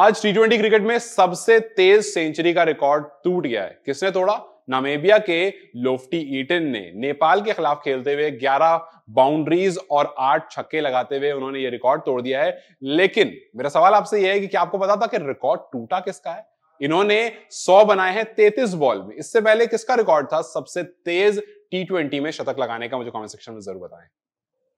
आज T twenty cricket में सबसे तेज सेंचुरी का रिकॉर्ड टूट गया है किसने तोड़ा नामेबिया के लोफ्टी ईटन ने नेपाल के खिलाफ खेलते हुए 11 बाउंड्रीज और 8 छक्के लगाते हुए उन्होंने ये रिकॉर्ड तोड़ दिया है लेकिन मेरा सवाल आपसे यह है कि क्या आपको पता था कि रिकॉर्ड टूटा किसका है इन्होंने 100 बनाए हैं 33 बॉल में इससे पहले किसका रिकॉर्ड था सबसे तेज टी में शतक लगाने का मुझे कमेंट सेक्शन में जरूर बताएं